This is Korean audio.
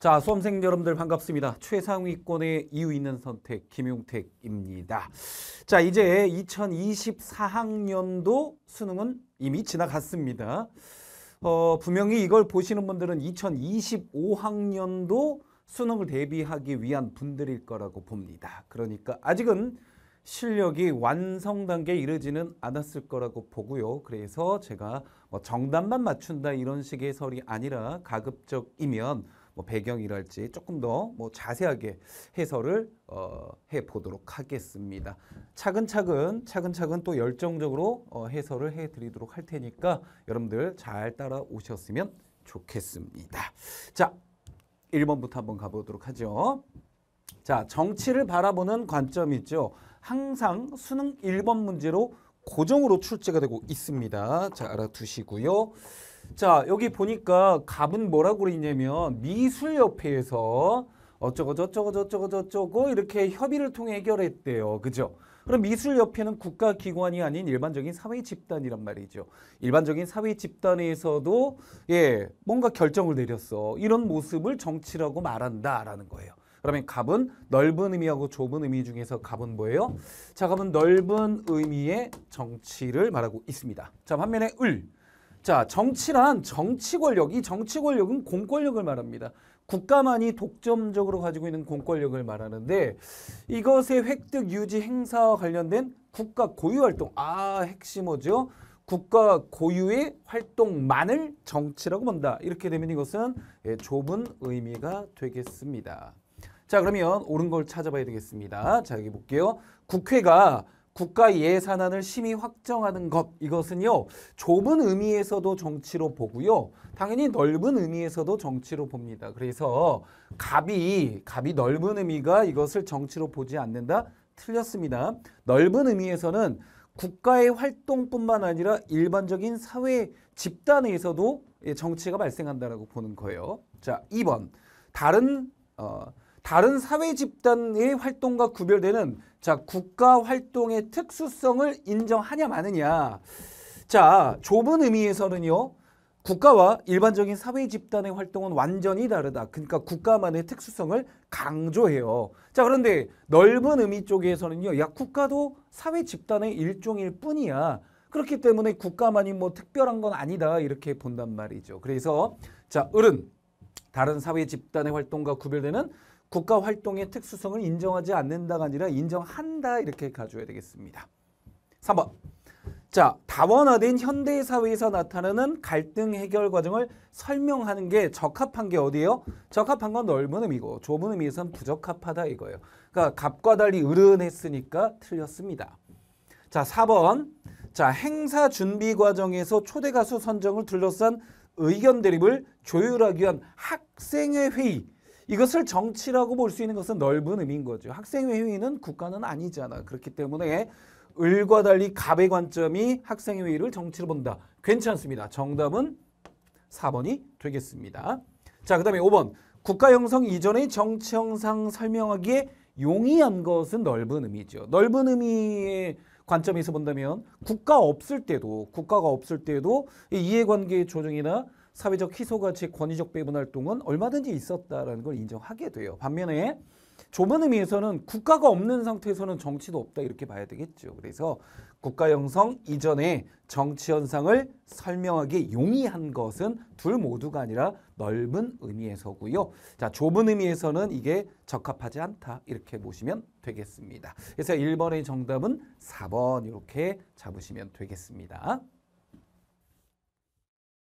자, 수험생 여러분들 반갑습니다. 최상위권의 이유 있는 선택 김용택입니다. 자, 이제 2024학년도 수능은 이미 지나갔습니다. 어, 분명히 이걸 보시는 분들은 2025학년도 수능을 대비하기 위한 분들일 거라고 봅니다. 그러니까 아직은 실력이 완성 단계에 이르지는 않았을 거라고 보고요. 그래서 제가 뭐 정답만 맞춘다 이런 식의 설이 아니라 가급적이면 뭐 배경이랄지 조금 더 뭐 자세하게 해설을 어, 해 보도록 하겠습니다. 차근차근 차근차근 또 열정적으로 어, 해설을 해 드리도록 할 테니까 여러분들 잘 따라오셨으면 좋겠습니다. 자, 1번부터 한번 가보도록 하죠. 자, 정치를 바라보는 관점이 있죠. 항상 수능 1번 문제로 고정으로 출제가 되고 있습니다. 자, 알아두시고요. 자, 여기 보니까 갑은 뭐라고 그랬냐면 미술협회에서 어쩌고 저쩌고 저쩌고 저쩌고 이렇게 협의를 통해 해결했대요. 그죠? 그럼 미술협회는 국가기관이 아닌 일반적인 사회 집단이란 말이죠. 일반적인 사회 집단에서도 예, 뭔가 결정을 내렸어. 이런 모습을 정치라고 말한다라는 거예요. 그러면 갑은 넓은 의미하고 좁은 의미 중에서 갑은 뭐예요? 자, 갑은 넓은 의미의 정치를 말하고 있습니다. 자, 반면에 을. 자, 정치란 정치 권력, 이 정치 권력은 공권력을 말합니다. 국가만이 독점적으로 가지고 있는 공권력을 말하는데 이것의 획득 유지 행사와 관련된 국가 고유 활동, 아, 핵심어죠. 국가 고유의 활동만을 정치라고 본다. 이렇게 되면 이것은 예, 좁은 의미가 되겠습니다. 자, 그러면 옳은 걸 찾아봐야 되겠습니다. 자, 여기 볼게요. 국회가 국가 예산안을 심의 확정하는 것 이것은요 좁은 의미에서도 정치로 보고요 당연히 넓은 의미에서도 정치로 봅니다. 그래서 갑이 갑이 넓은 의미가 이것을 정치로 보지 않는다 틀렸습니다. 넓은 의미에서는 국가의 활동뿐만 아니라 일반적인 사회 집단에서도 예, 정치가 발생한다라고 보는 거예요. 자, 2번. 다른 어, 다른 사회 집단의 활동과 구별되는 자 국가 활동의 특수성을 인정하냐 마느냐 자 좁은 의미에서는요 국가와 일반적인 사회 집단의 활동은 완전히 다르다 그러니까 국가만의 특수성을 강조해요 자 그런데 넓은 의미 쪽에서는요 야 국가도 사회 집단의 일종일 뿐이야 그렇기 때문에 국가만이 뭐 특별한 건 아니다 이렇게 본단 말이죠 그래서 자 을은 다른 사회 집단의 활동과 구별되는 국가 활동의 특수성을 인정하지 않는다가 아니라 인정한다 이렇게 가져야 되겠습니다. 3번. 자, 다원화된 현대 사회에서 나타나는 갈등 해결 과정을 설명하는 게 적합한 게 어디예요? 적합한 건 넓은 의미고 좁은 의미에선 부적합하다 이거예요. 그러니까 갑과 달리 으른했으니까 틀렸습니다. 자, 4번. 자, 행사 준비 과정에서 초대 가수 선정을 둘러싼 의견 대립을 조율하기 위한 학생회 회의 이것을 정치라고 볼 수 있는 것은 넓은 의미인 거죠. 학생회 회의는 국가는 아니잖아. 그렇기 때문에 을과 달리 갑의 관점이 학생회 회의를 정치로 본다. 괜찮습니다. 정답은 4번이 되겠습니다. 자, 그 다음에 5번. 국가 형성 이전의 정치 형상 설명하기에 용이한 것은 넓은 의미죠. 넓은 의미의 관점에서 본다면 국가 없을 때도 국가가 없을 때도 이해관계 조정이나 사회적 희소 가치 권위적 배분 활동은 얼마든지 있었다라는 걸 인정하게 돼요. 반면에 좁은 의미에서는 국가가 없는 상태에서는 정치도 없다 이렇게 봐야 되겠죠. 그래서 국가 형성 이전에 정치 현상을 설명하기 용이한 것은 둘 모두가 아니라 넓은 의미에서고요. 자, 좁은 의미에서는 이게 적합하지 않다 이렇게 보시면 되겠습니다. 그래서 1번의 정답은 4번 이렇게 잡으시면 되겠습니다.